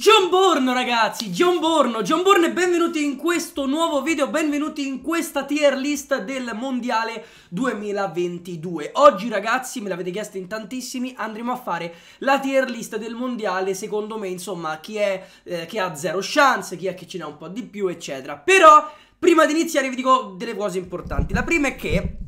John Borno ragazzi, John Borno, John Borno e benvenuti in questo nuovo video, benvenuti in questa tier list del mondiale 2022 Oggi ragazzi, me l'avete chiesto in tantissimi, andremo a fare la tier list del mondiale secondo me insomma chi è eh, che ha zero chance, chi è che ce n'ha un po' di più eccetera Però prima di iniziare vi dico delle cose importanti, la prima è che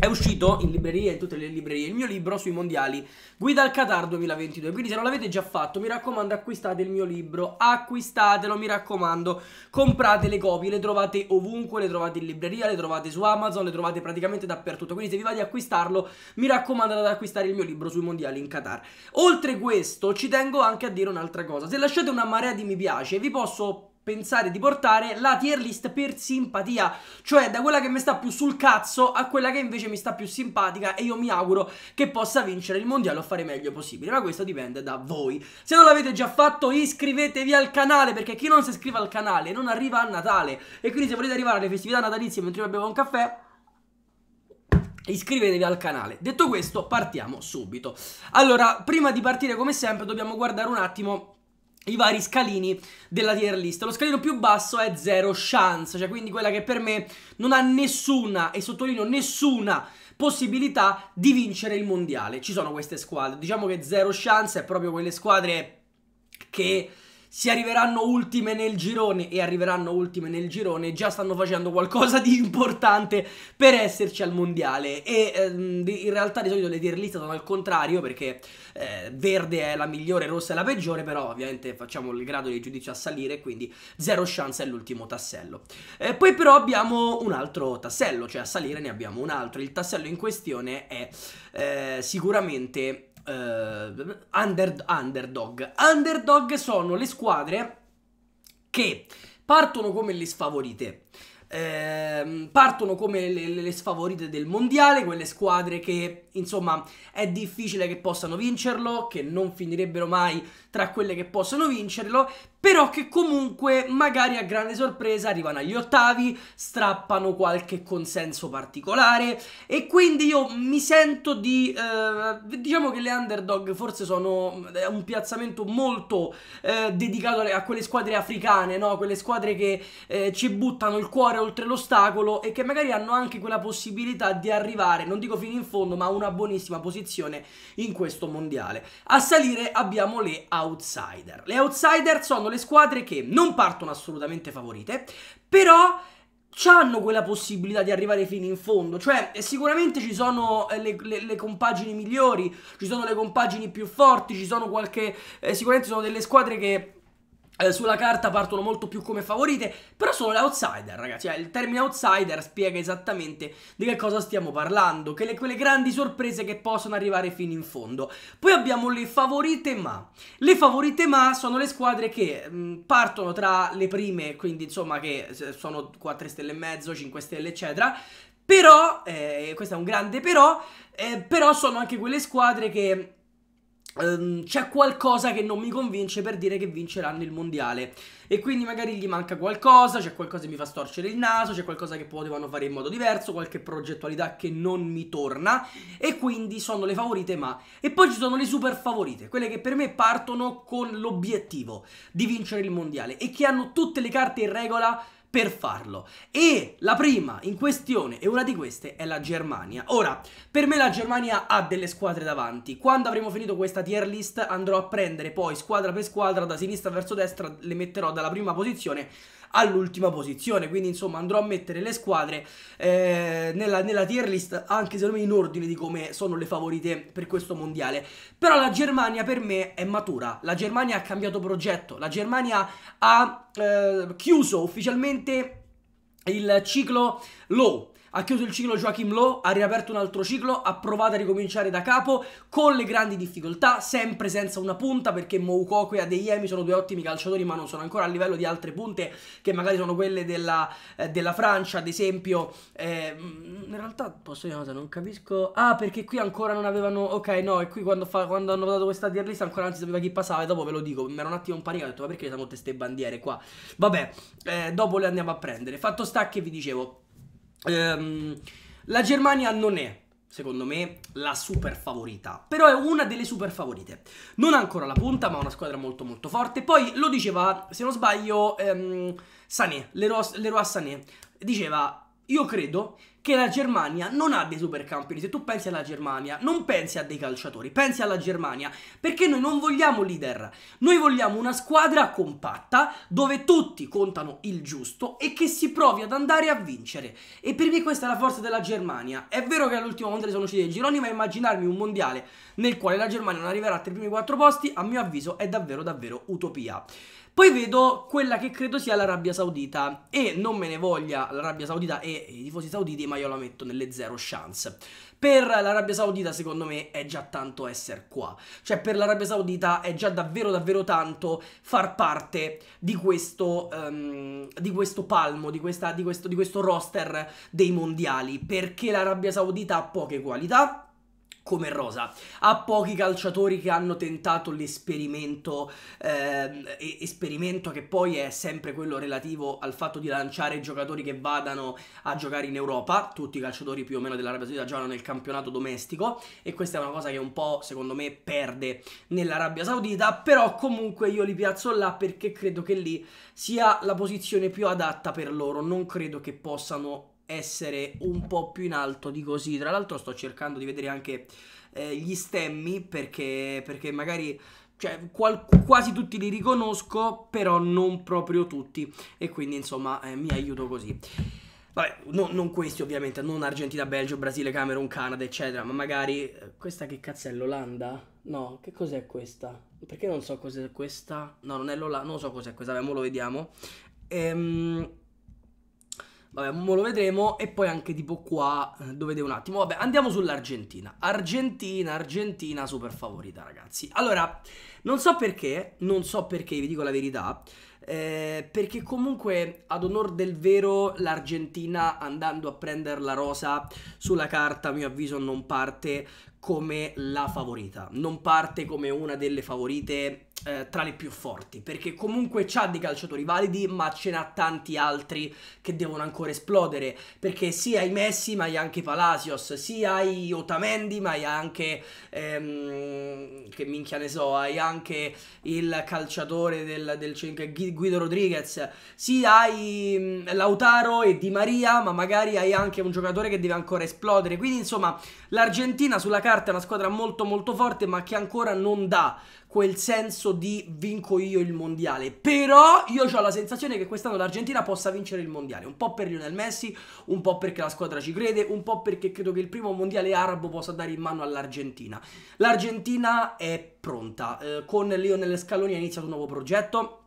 è uscito in libreria, in tutte le librerie, il mio libro sui mondiali Guida al Qatar 2022. Quindi se non l'avete già fatto, mi raccomando, acquistate il mio libro. Acquistatelo, mi raccomando. Comprate le copie, le trovate ovunque, le trovate in libreria, le trovate su Amazon, le trovate praticamente dappertutto. Quindi se vi va di acquistarlo, mi raccomando ad acquistare il mio libro sui mondiali in Qatar. Oltre questo, ci tengo anche a dire un'altra cosa. Se lasciate una marea di mi piace, vi posso pensare di portare la tier list per simpatia, cioè da quella che mi sta più sul cazzo a quella che invece mi sta più simpatica e io mi auguro che possa vincere il mondiale o fare meglio possibile, ma questo dipende da voi. Se non l'avete già fatto iscrivetevi al canale perché chi non si iscrive al canale non arriva a Natale e quindi se volete arrivare alle festività natalizie mentre io bevo un caffè iscrivetevi al canale. Detto questo, partiamo subito. Allora, prima di partire, come sempre, dobbiamo guardare un attimo i vari scalini della tier list. Lo scalino più basso è Zero Chance, cioè quindi quella che per me non ha nessuna, e sottolineo nessuna, possibilità di vincere il mondiale. Ci sono queste squadre, diciamo che Zero Chance è proprio quelle squadre che si arriveranno ultime nel girone e arriveranno ultime nel girone, già stanno facendo qualcosa di importante per esserci al mondiale e ehm, in realtà di solito le tier list sono al contrario perché eh, verde è la migliore, rossa è la peggiore, però ovviamente facciamo il grado di giudizio a salire, quindi zero chance è l'ultimo tassello. Eh, poi però abbiamo un altro tassello, cioè a salire ne abbiamo un altro, il tassello in questione è eh, sicuramente Uh, under, underdog. Underdog sono le squadre che partono come le sfavorite. Eh, partono come le, le, sfavorite del mondiale, quelle squadre che insomma è difficile che possano vincerlo, che non finirebbero mai tra quelle che possono vincerlo però che comunque magari a grande sorpresa arrivano agli ottavi, strappano qualche consenso particolare e quindi io mi sento di eh, diciamo che le underdog forse sono eh, un piazzamento molto eh, dedicato a quelle squadre africane, no? quelle squadre che eh, ci buttano il cuore oltre l'ostacolo e che magari hanno anche quella possibilità di arrivare, non dico fino in fondo, ma a una buonissima posizione in questo mondiale. A salire abbiamo le outsider. Le outsider sono le squadre che non partono assolutamente favorite, però hanno quella possibilità di arrivare fino in fondo, cioè eh, sicuramente ci sono eh, le, le, le compagini migliori, ci sono le compagini più forti, ci sono qualche, eh, sicuramente sono delle squadre che eh, sulla carta partono molto più come favorite, però sono le outsider, ragazzi. Cioè, il termine outsider spiega esattamente di che cosa stiamo parlando, che le, quelle grandi sorprese che possono arrivare fino in fondo. Poi abbiamo le favorite ma. Le favorite ma sono le squadre che mh, mm, partono tra le prime, quindi insomma che eh, sono 4 stelle e mezzo, 5 stelle, eccetera, però, eh, questo è un grande però, eh, però sono anche quelle squadre che Ehm, c'è qualcosa che non mi convince per dire che vinceranno il mondiale e quindi magari gli manca qualcosa, c'è qualcosa che mi fa storcere il naso, c'è qualcosa che potevano fare in modo diverso, qualche progettualità che non mi torna e quindi sono le favorite ma... E poi ci sono le super favorite, quelle che per me partono con l'obiettivo di vincere il mondiale e che hanno tutte le carte in regola per farlo. E la prima in questione e una di queste è la Germania. Ora, per me la Germania ha delle squadre davanti. Quando avremo finito questa tier list andrò a prendere poi squadra per squadra da sinistra verso destra, le metterò dalla prima posizione all'ultima posizione. Quindi, insomma, andrò a mettere le squadre eh, nella, nella, tier list, anche secondo me in ordine di come sono le favorite per questo mondiale. Però la Germania per me è matura. La Germania ha cambiato progetto. La Germania ha eh, chiuso ufficialmente il ciclo low ha chiuso il ciclo Joachim Lowe, ha riaperto un altro ciclo, ha provato a ricominciare da capo con le grandi difficoltà, sempre senza una punta perché Moukoko e Adeyemi sono due ottimi calciatori ma non sono ancora a livello di altre punte che magari sono quelle della, eh, della Francia ad esempio. Eh, in realtà posso dire una cosa, non capisco... Ah perché qui ancora non avevano... Ok no, e qui quando, fa, quando hanno votato questa tier list ancora non si sapeva chi passava e dopo ve lo dico, mi ero un attimo in panico, ho detto ma perché sono tutte queste bandiere qua? Vabbè, eh, dopo le andiamo a prendere. Fatto sta che vi dicevo... Ehm, la Germania non è, secondo me, la super favorita, però è una delle super favorite. Non ha ancora la punta, ma è una squadra molto molto forte. Poi lo diceva, se non sbaglio, ehm, Sané, Leroy, Leroy Sané, diceva io credo che la Germania non ha dei supercampioni. Se tu pensi alla Germania, non pensi a dei calciatori, pensi alla Germania. Perché noi non vogliamo leader, noi vogliamo una squadra compatta dove tutti contano il giusto e che si provi ad andare a vincere. E per me questa è la forza della Germania. È vero che all'ultimo mondiale sono usciti dei gironi, ma immaginarmi un mondiale nel quale la Germania non arriverà tra i primi quattro posti, a mio avviso, è davvero davvero utopia. Poi vedo quella che credo sia l'Arabia Saudita e non me ne voglia l'Arabia Saudita e i tifosi sauditi, ma io la metto nelle zero chance. Per l'Arabia Saudita secondo me è già tanto essere qua, cioè per l'Arabia Saudita è già davvero davvero tanto far parte di questo, um, di questo palmo, di, questa, di, questo, di questo roster dei mondiali, perché l'Arabia Saudita ha poche qualità, come rosa. Ha pochi calciatori che hanno tentato l'esperimento, eh, esperimento che poi è sempre quello relativo al fatto di lanciare giocatori che vadano a giocare in Europa. Tutti i calciatori più o meno dell'Arabia Saudita giocano nel campionato domestico e questa è una cosa che un po' secondo me perde nell'Arabia Saudita, però comunque io li piazzo là perché credo che lì sia la posizione più adatta per loro, non credo che possano essere un po' più in alto di così. Tra l'altro sto cercando di vedere anche eh, gli stemmi perché, perché magari cioè qual- quasi tutti li riconosco, però non proprio tutti e quindi insomma eh, mi aiuto così. Vabbè, no, non questi ovviamente, non Argentina, Belgio, Brasile, Camerun, Canada, eccetera, ma magari eh, questa che cazzo è l'Olanda? No, che cos'è questa? Perché non so cos'è questa? No, non è l'Olanda, non so cos'è questa, vabbè, mo lo vediamo. Ehm Vabbè, mo lo vedremo. E poi anche tipo qua, eh, dove devo un attimo. Vabbè, andiamo sull'Argentina. Argentina, Argentina, super favorita, ragazzi. Allora, non so perché, non so perché, vi dico la verità. Eh, perché comunque ad onor del vero l'Argentina andando a prendere la rosa sulla carta a mio avviso non parte come la favorita non parte come una delle favorite eh, tra le più forti, perché comunque c'ha dei calciatori validi, ma ce n'ha tanti altri che devono ancora esplodere, perché sì hai Messi, ma hai anche Palacios, sì hai Otamendi, ma hai anche, ehm, che minchia ne so, hai anche il calciatore del, del Guido Rodriguez, sì hai mm, Lautaro e Di Maria, ma magari hai anche un giocatore che deve ancora esplodere, quindi insomma l'Argentina sulla carta è una squadra molto molto forte, ma che ancora non dà quel senso di vinco io il mondiale. Però io ho la sensazione che quest'anno l'Argentina possa vincere il mondiale. Un po' per Lionel Messi, un po' perché la squadra ci crede, un po' perché credo che il primo mondiale arabo possa dare in mano all'Argentina. L'Argentina è pronta. Eh, con Lionel Scaloni ha iniziato un nuovo progetto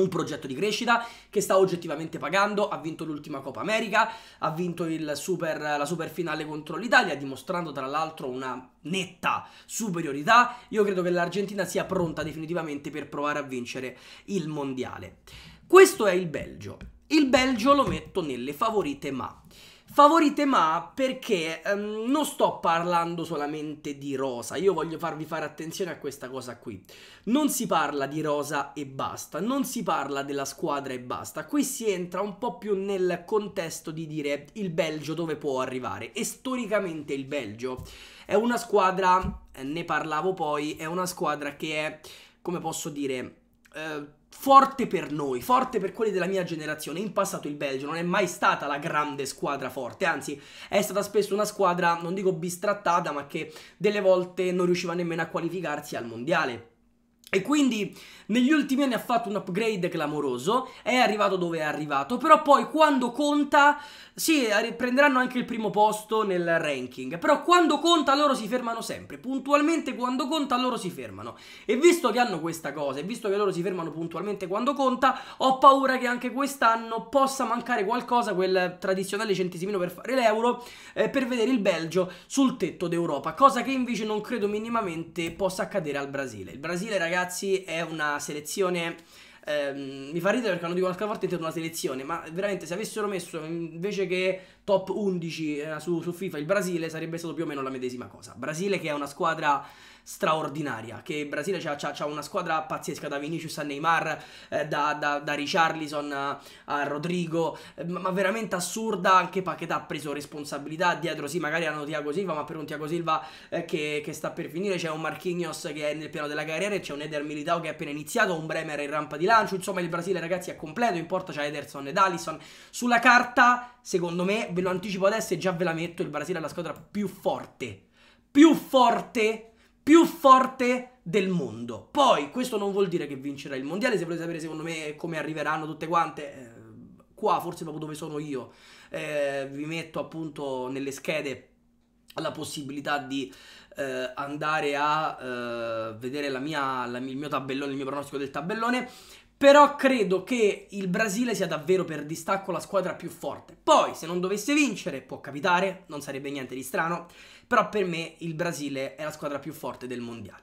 un progetto di crescita che sta oggettivamente pagando, ha vinto l'ultima Coppa America, ha vinto super, la super finale contro l'Italia, dimostrando tra l'altro una netta superiorità. Io credo che l'Argentina sia pronta definitivamente per provare a vincere il mondiale. Questo è il Belgio. Il Belgio lo metto nelle favorite, ma Favorite ma perché ehm, non sto parlando solamente di rosa, io voglio farvi fare attenzione a questa cosa qui. Non si parla di rosa e basta, non si parla della squadra e basta, qui si entra un po' più nel contesto di dire il Belgio dove può arrivare e storicamente il Belgio è una squadra, eh, ne parlavo poi, è una squadra che è, come posso dire, eh, forte per noi, forte per quelli della mia generazione. In passato il Belgio non è mai stata la grande squadra forte, anzi è stata spesso una squadra, non dico bistrattata, ma che delle volte non riusciva nemmeno a qualificarsi al mondiale. E quindi negli ultimi anni ha fatto un upgrade clamoroso, è arrivato dove è arrivato, però poi quando conta, sì, prenderanno anche il primo posto nel ranking, però quando conta loro si fermano sempre, puntualmente quando conta loro si fermano. E visto che hanno questa cosa, e visto che loro si fermano puntualmente quando conta, ho paura che anche quest'anno possa mancare qualcosa, quel tradizionale centesimino per fare l'euro, eh, per vedere il Belgio sul tetto d'Europa, cosa che invece non credo minimamente possa accadere al Brasile. Il Brasile, ragazzi ragazzi, è una selezione ehm, mi fa ridere perché hanno dico qualche volta intendo una selezione, ma veramente se avessero messo invece che top 11 eh, su, su, FIFA il Brasile sarebbe stato più o meno la medesima cosa. Brasile che è una squadra straordinaria, che il Brasile ha una squadra pazzesca da Vinicius a Neymar, eh, da, da, da, Richarlison a, a Rodrigo, eh, ma veramente assurda, anche Paquetà ha preso responsabilità, dietro sì magari hanno Tiago Silva, ma per un Tiago Silva eh, che, che, sta per finire c'è un Marquinhos che è nel piano della carriera e c'è un Eder Militao che è appena iniziato, un Bremer in rampa di lancio, insomma il Brasile ragazzi è completo, in porta c'è Ederson ed Allison, sulla carta secondo me, ve lo anticipo adesso e già ve la metto, il Brasile è la squadra più forte, più forte, più forte del mondo. Poi, questo non vuol dire che vincerà il mondiale, se volete sapere secondo me come arriveranno tutte quante, eh, qua forse proprio dove sono io, eh, vi metto appunto nelle schede la possibilità di eh, andare a eh, vedere la mia, la, il mio tabellone, il mio pronostico del tabellone. Però credo che il Brasile sia davvero per distacco la squadra più forte. Poi, se non dovesse vincere, può capitare, non sarebbe niente di strano, però per me il Brasile è la squadra più forte del mondiale.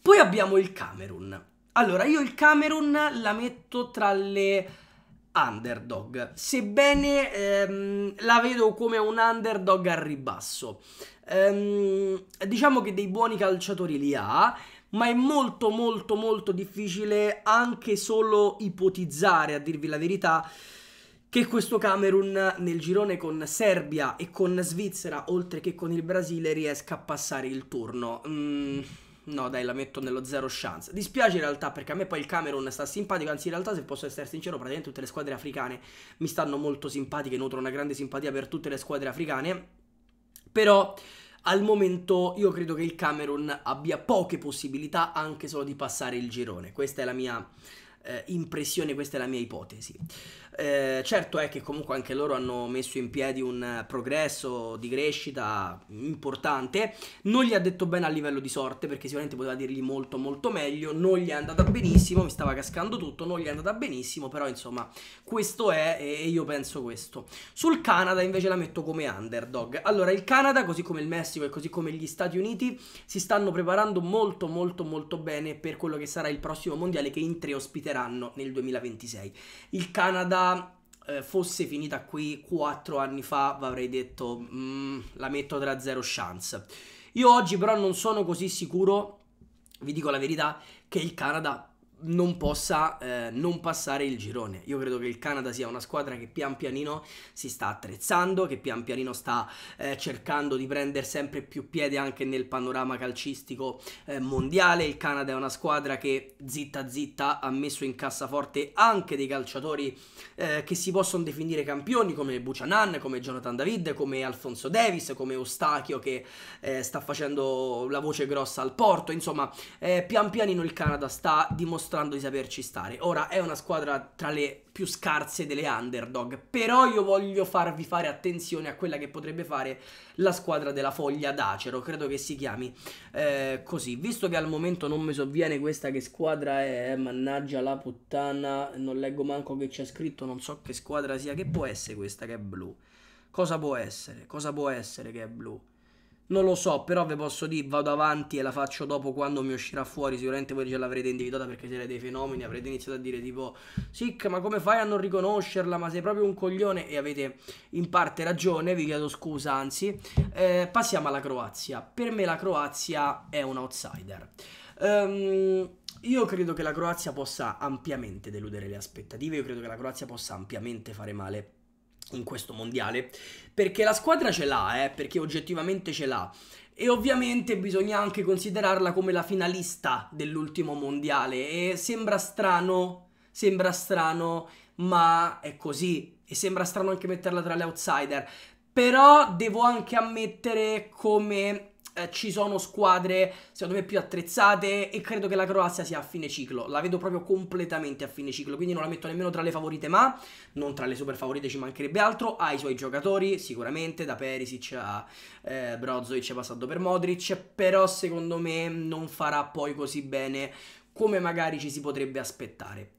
Poi abbiamo il Camerun. Allora, io il Camerun la metto tra le underdog, sebbene ehm, la vedo come un underdog al ribasso. Ehm, diciamo che dei buoni calciatori li ha, ma è molto molto molto difficile anche solo ipotizzare, a dirvi la verità, che questo Camerun nel girone con Serbia e con Svizzera, oltre che con il Brasile, riesca a passare il turno. Mm, no, dai, la metto nello zero chance. Dispiace in realtà perché a me poi il Camerun sta simpatico, anzi in realtà se posso essere sincero, praticamente tutte le squadre africane mi stanno molto simpatiche, nutro una grande simpatia per tutte le squadre africane. Però al momento io credo che il Cameron abbia poche possibilità anche solo di passare il girone. Questa è la mia eh, impressione, questa è la mia ipotesi. Eh, certo è che comunque anche loro hanno messo in piedi un progresso di crescita importante. Non gli ha detto bene a livello di sorte perché sicuramente poteva dirgli molto molto meglio. Non gli è andata benissimo, mi stava cascando tutto, non gli è andata benissimo, però insomma questo è e io penso questo. Sul Canada invece la metto come underdog. Allora il Canada così come il Messico e così come gli Stati Uniti si stanno preparando molto molto molto bene per quello che sarà il prossimo mondiale che in tre ospiteranno nel 2026. Il Canada eh, fosse finita qui 4 anni fa, avrei detto mm, la metto tra zero chance. Io oggi però non sono così sicuro, vi dico la verità, che il Canada non possa eh, non passare il girone. Io credo che il Canada sia una squadra che pian pianino si sta attrezzando, che pian pianino sta eh, cercando di prendere sempre più piede anche nel panorama calcistico eh, mondiale. Il Canada è una squadra che zitta zitta ha messo in cassaforte anche dei calciatori eh, che si possono definire campioni come Buchanan, come Jonathan David, come Alfonso Davis, come Eustachio che eh, sta facendo la voce grossa al porto. Insomma, eh, pian pianino il Canada sta dimostrando dimostrando di saperci stare. Ora è una squadra tra le più scarse delle underdog, però io voglio farvi fare attenzione a quella che potrebbe fare la squadra della foglia d'acero, credo che si chiami eh, così. Visto che al momento non mi sovviene questa che squadra è, eh, mannaggia la puttana, non leggo manco che c'è scritto, non so che squadra sia, che può essere questa che è blu? Cosa può essere? Cosa può essere che è blu? Non lo so, però ve posso dire, vado avanti e la faccio dopo quando mi uscirà fuori. Sicuramente voi già l'avrete individuata perché siete dei fenomeni, avrete iniziato a dire tipo Sic, ma come fai a non riconoscerla? Ma sei proprio un coglione e avete in parte ragione, vi chiedo scusa anzi. Eh, passiamo alla Croazia. Per me la Croazia è un outsider. Um, io credo che la Croazia possa ampiamente deludere le aspettative, io credo che la Croazia possa ampiamente fare male in questo mondiale, perché la squadra ce l'ha, eh, perché oggettivamente ce l'ha. E ovviamente bisogna anche considerarla come la finalista dell'ultimo mondiale. E sembra strano, sembra strano, ma è così. E sembra strano anche metterla tra le outsider. Però devo anche ammettere come eh, ci sono squadre secondo me più attrezzate e credo che la Croazia sia a fine ciclo, la vedo proprio completamente a fine ciclo, quindi non la metto nemmeno tra le favorite ma non tra le super favorite ci mancherebbe altro, ha i suoi giocatori sicuramente, da Perisic a eh, Brozovic è passato per Modric, però secondo me non farà poi così bene come magari ci si potrebbe aspettare.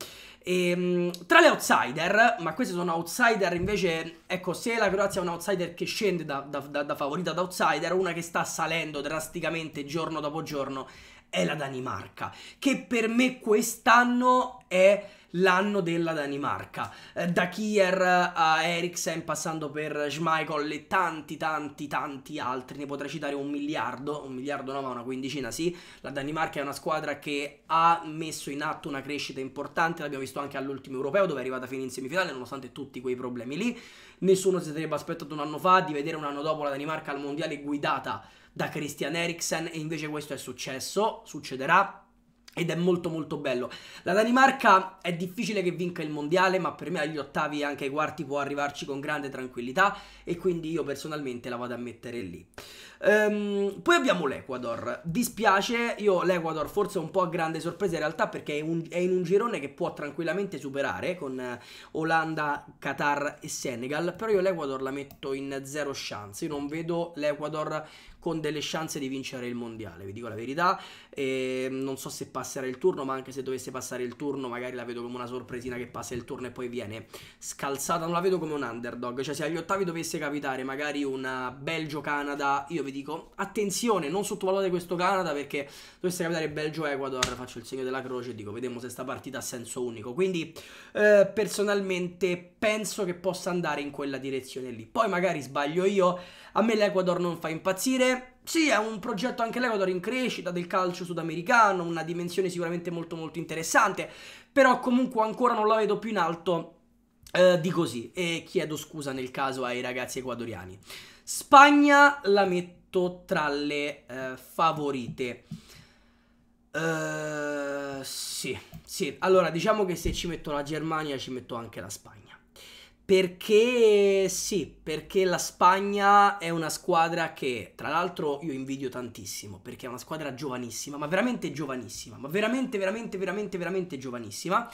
E, ehm, tra le outsider, ma queste sono outsider invece, ecco, se la Croazia è un outsider che scende da, da, da, da favorita ad outsider, una che sta salendo drasticamente giorno dopo giorno è la Danimarca, che per me quest'anno è l'anno della Danimarca. Eh, da Kier a Eriksen, passando per Schmeichel e tanti, tanti, tanti altri, ne potrei citare un miliardo, un miliardo no, ma una quindicina sì. La Danimarca è una squadra che ha messo in atto una crescita importante, l'abbiamo visto anche all'ultimo europeo dove è arrivata fino in semifinale, nonostante tutti quei problemi lì. Nessuno si sarebbe aspettato un anno fa di vedere un anno dopo la Danimarca al mondiale guidata da Christian Eriksen e invece questo è successo, succederà ed è molto molto bello. La Danimarca è difficile che vinca il mondiale, ma per me agli ottavi e anche ai quarti può arrivarci con grande tranquillità e quindi io personalmente la vado a mettere lì. Ehm, poi abbiamo l'Ecuador. Dispiace, io l'Ecuador forse un po' a grande sorpresa in realtà perché è, un, è in un girone che può tranquillamente superare con eh, Olanda, Qatar e Senegal, però io l'Ecuador la metto in zero chance, io non vedo l'Ecuador con delle chance di vincere il mondiale, vi dico la verità. E ehm, non so se passerà il turno, ma anche se dovesse passare il turno, magari la vedo come una sorpresina che passa il turno e poi viene scalzata. Non la vedo come un underdog. Cioè, se agli ottavi dovesse capitare magari una Belgio-Canada, io vi vi dico attenzione, non sottovalutate questo Canada perché dovesse capitare Belgio-Ecuador, faccio il segno della croce e dico vediamo se sta partita ha senso unico. Quindi eh, personalmente penso che possa andare in quella direzione lì. Poi magari sbaglio io, a me l'Ecuador non fa impazzire. Sì, è un progetto anche l'Ecuador in crescita del calcio sudamericano, una dimensione sicuramente molto molto interessante, però comunque ancora non la vedo più in alto eh, di così e chiedo scusa nel caso ai ragazzi ecuadoriani. Spagna la metto tutto tra le eh, favorite. Uh, sì, sì, allora diciamo che se ci metto la Germania ci metto anche la Spagna. Perché sì, perché la Spagna è una squadra che tra l'altro io invidio tantissimo, perché è una squadra giovanissima, ma veramente giovanissima, ma veramente, veramente, veramente, veramente giovanissima.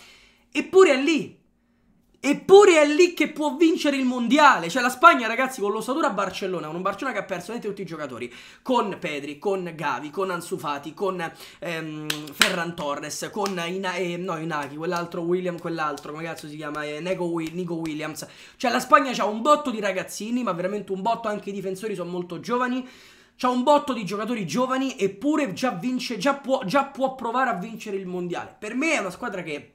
Eppure è lì, Eppure è lì che può vincere il mondiale. Cioè, la Spagna, ragazzi, con l'ossatura a Barcellona, un Barcellona che ha perso niente tutti i giocatori, con Pedri, con Gavi, con Ansufati, con ehm, Ferran Torres, con Ina- eh, no, Inaki, quell'altro William, quell'altro, come cazzo si chiama? Eh, Will Nico Williams. Cioè, la Spagna ha un botto di ragazzini, ma veramente un botto, anche i difensori sono molto giovani. C'ha un botto di giocatori giovani, eppure già vince, già può, già può provare a vincere il mondiale. Per me è una squadra che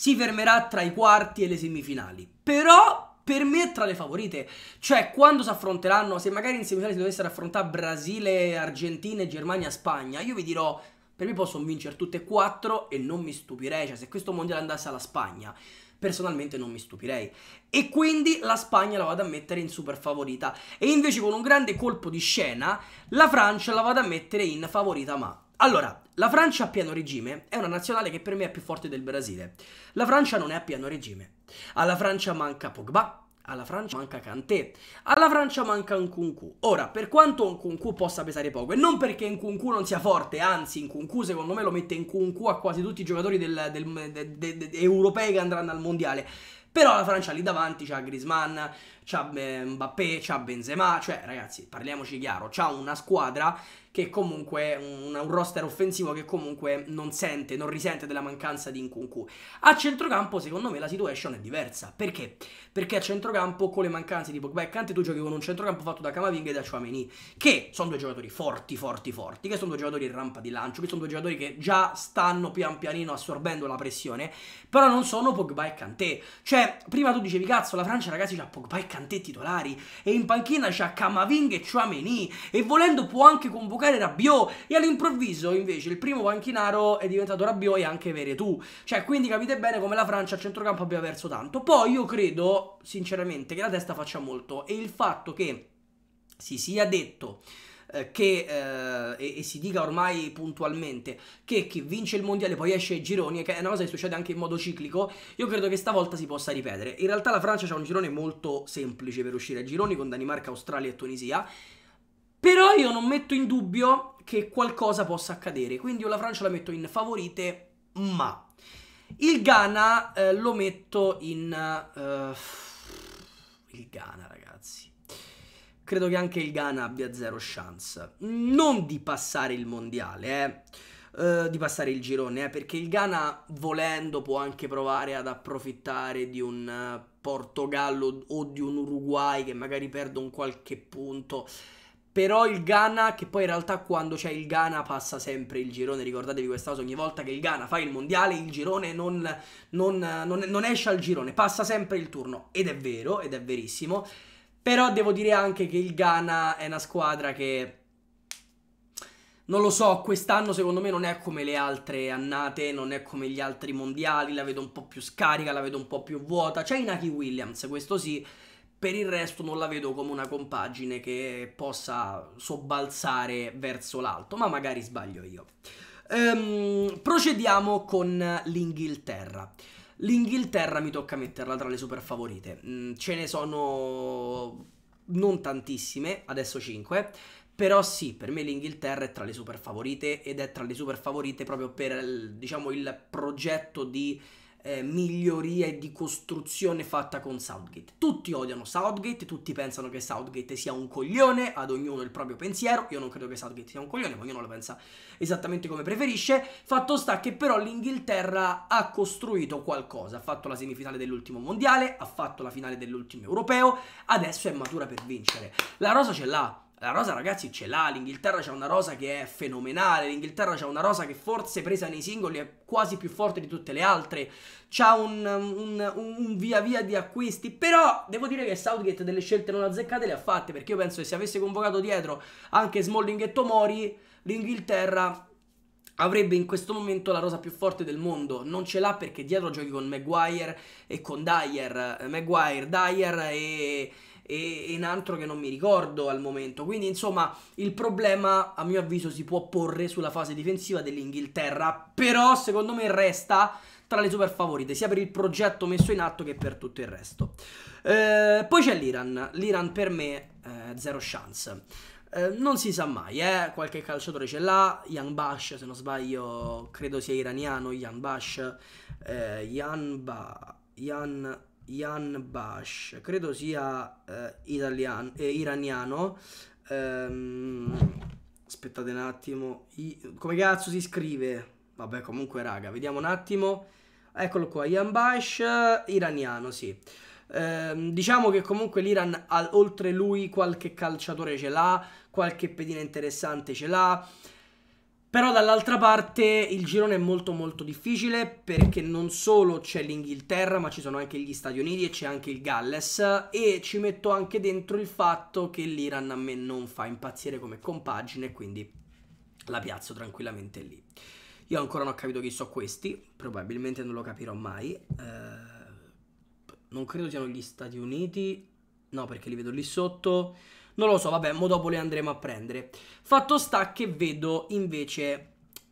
si fermerà tra i quarti e le semifinali. Però per me è tra le favorite. Cioè, quando si affronteranno, se magari in semifinale si dovessero affrontare Brasile, Argentina, Germania, Spagna, io vi dirò, per me possono vincere tutte e quattro e non mi stupirei. Cioè, se questo mondiale andasse alla Spagna, personalmente non mi stupirei. E quindi la Spagna la vado a mettere in super favorita. E invece con un grande colpo di scena, la Francia la vado a mettere in favorita ma... Allora, la Francia a pieno regime è una nazionale che per me è più forte del Brasile. La Francia non è a pieno regime. Alla Francia manca Pogba, alla Francia manca Kanté, alla Francia manca Nkunku. Ora, per quanto Nkunku possa pesare poco, e non perché Nkunku non sia forte, anzi Nkunku secondo me lo mette Nkunku a quasi tutti i giocatori del, del, de, de, europei che andranno al Mondiale, però la Francia lì davanti c'ha Griezmann, c'ha eh, Mbappé, c'ha Benzema, cioè ragazzi parliamoci chiaro, c'ha una squadra che comunque un, un roster offensivo che comunque non sente, non risente della mancanza di Nkunku. A centrocampo, secondo me, la situation è diversa. Perché? Perché a centrocampo, con le mancanze di Pogba e Kante, tu giochi con un centrocampo fatto da Camavinga e da Chouameni, che sono due giocatori forti, forti, forti, che sono due giocatori in rampa di lancio, che sono due giocatori che già stanno pian pianino assorbendo la pressione, però non sono Pogba e Kanté. Cioè, prima tu dicevi, cazzo, la Francia, ragazzi, c'ha Pogba e Kanté titolari, e in panchina c'ha Camavinga e Chouameni, e volendo può anche convocare giocare Rabiot e all'improvviso invece il primo panchinaro è diventato Rabiot e anche Veretù. Cioè, quindi capite bene come la Francia a centrocampo abbia perso tanto. Poi io credo, sinceramente, che la testa faccia molto e il fatto che si sia detto eh, che, eh, e, e, si dica ormai puntualmente che chi vince il mondiale poi esce ai gironi, che è una cosa che succede anche in modo ciclico, io credo che stavolta si possa ripetere. In realtà la Francia ha un girone molto semplice per uscire ai gironi con Danimarca, Australia e Tunisia però io non metto in dubbio che qualcosa possa accadere, quindi io la Francia la metto in favorite, ma il Ghana eh, lo metto in... Uh, il Ghana, ragazzi. Credo che anche il Ghana abbia zero chance. Non di passare il mondiale, eh. uh, di passare il girone, eh, perché il Ghana volendo può anche provare ad approfittare di un eh, Portogallo o di un Uruguay che magari perdono qualche punto però il Ghana, che poi in realtà quando c'è il Ghana passa sempre il girone, ricordatevi questa cosa, ogni volta che il Ghana fa il mondiale il girone non, non, non, non esce al girone, passa sempre il turno. Ed è vero, ed è verissimo. Però devo dire anche che il Ghana è una squadra che... Non lo so, quest'anno secondo me non è come le altre annate, non è come gli altri mondiali, la vedo un po' più scarica, la vedo un po' più vuota. C'è Inaki Williams, questo sì, per il resto non la vedo come una compagine che possa sobbalzare verso l'alto, ma magari sbaglio io. Ehm, procediamo con l'Inghilterra. L'Inghilterra mi tocca metterla tra le super favorite. Mm, ce ne sono non tantissime, adesso 5. Però sì, per me l'Inghilterra è tra le super favorite ed è tra le super favorite proprio per diciamo, il progetto di eh, miglioria e di costruzione fatta con Southgate. Tutti odiano Southgate, tutti pensano che Southgate sia un coglione, ad ognuno il proprio pensiero. Io non credo che Southgate sia un coglione, ma ognuno lo pensa esattamente come preferisce. Fatto sta che però l'Inghilterra ha costruito qualcosa, ha fatto la semifinale dell'ultimo mondiale, ha fatto la finale dell'ultimo europeo, adesso è matura per vincere. La rosa ce l'ha la rosa, ragazzi, ce l'ha. L'Inghilterra c'ha una rosa che è fenomenale. L'Inghilterra c'ha una rosa che forse presa nei singoli è quasi più forte di tutte le altre. C'ha un, un, un, via via di acquisti. Però devo dire che Southgate delle scelte non azzeccate le ha fatte. Perché io penso che se avesse convocato dietro anche Smalling e Tomori, l'Inghilterra avrebbe in questo momento la rosa più forte del mondo. Non ce l'ha perché dietro giochi con Maguire e con Dyer. Maguire, Dyer e e, e un altro che non mi ricordo al momento. Quindi insomma il problema a mio avviso si può porre sulla fase difensiva dell'Inghilterra, però secondo me resta tra le super favorite, sia per il progetto messo in atto che per tutto il resto. Eh, poi c'è l'Iran, l'Iran per me eh, zero chance. Eh, non si sa mai, eh? qualche calciatore ce l'ha, Jan Bash se non sbaglio credo sia iraniano, Jan Bash, eh, Jan, ba- Jan Jan Bash, credo sia eh, italiano, eh, iraniano. Ehm, aspettate un attimo, I, come cazzo si scrive? Vabbè, comunque, raga, vediamo un attimo. Eccolo qua, Jan Bash, iraniano, sì. Ehm, diciamo che comunque l'Iran ha oltre lui qualche calciatore ce l'ha, qualche pedina interessante ce l'ha. Però dall'altra parte il girone è molto molto difficile perché non solo c'è l'Inghilterra ma ci sono anche gli Stati Uniti e c'è anche il Galles e ci metto anche dentro il fatto che l'Iran a me non fa impazzire come compagine quindi la piazzo tranquillamente lì. Io ancora non ho capito chi sono questi, probabilmente non lo capirò mai. Eh, non credo siano gli Stati Uniti, no perché li vedo lì sotto. Non lo so, vabbè, mo dopo le andremo a prendere. Fatto sta che vedo invece...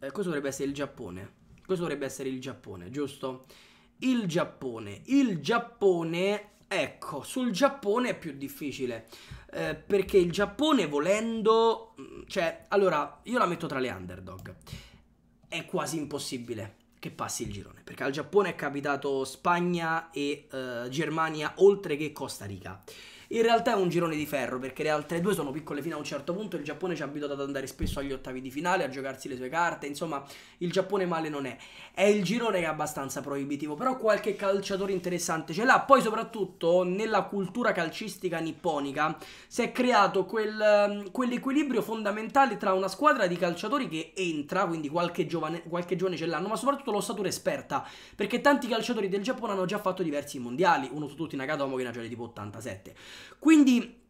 Eh, questo dovrebbe essere il Giappone. Questo dovrebbe essere il Giappone, giusto? Il Giappone. Il Giappone... Ecco, sul Giappone è più difficile. Eh, perché il Giappone volendo... Mm, cioè, allora, io la metto tra le underdog. È quasi impossibile che passi il girone. Perché al Giappone è capitato Spagna e eh, Germania, oltre che Costa Rica. In realtà è un girone di ferro perché le altre due sono piccole fino a un certo punto. Il Giappone ci ha abituato ad andare spesso agli ottavi di finale, a giocarsi le sue carte. Insomma, il Giappone male non è. È il girone che è abbastanza proibitivo, però qualche calciatore interessante ce l'ha. Poi, soprattutto nella cultura calcistica nipponica, si è creato quel, ehm, quell'equilibrio fondamentale tra una squadra di calciatori che entra, quindi qualche giovane, qualche giovane ce l'hanno, ma soprattutto l'ossatura esperta perché tanti calciatori del Giappone hanno già fatto diversi mondiali. Uno su tutti, Nakatomo, che ne ha già tipo 87. Quindi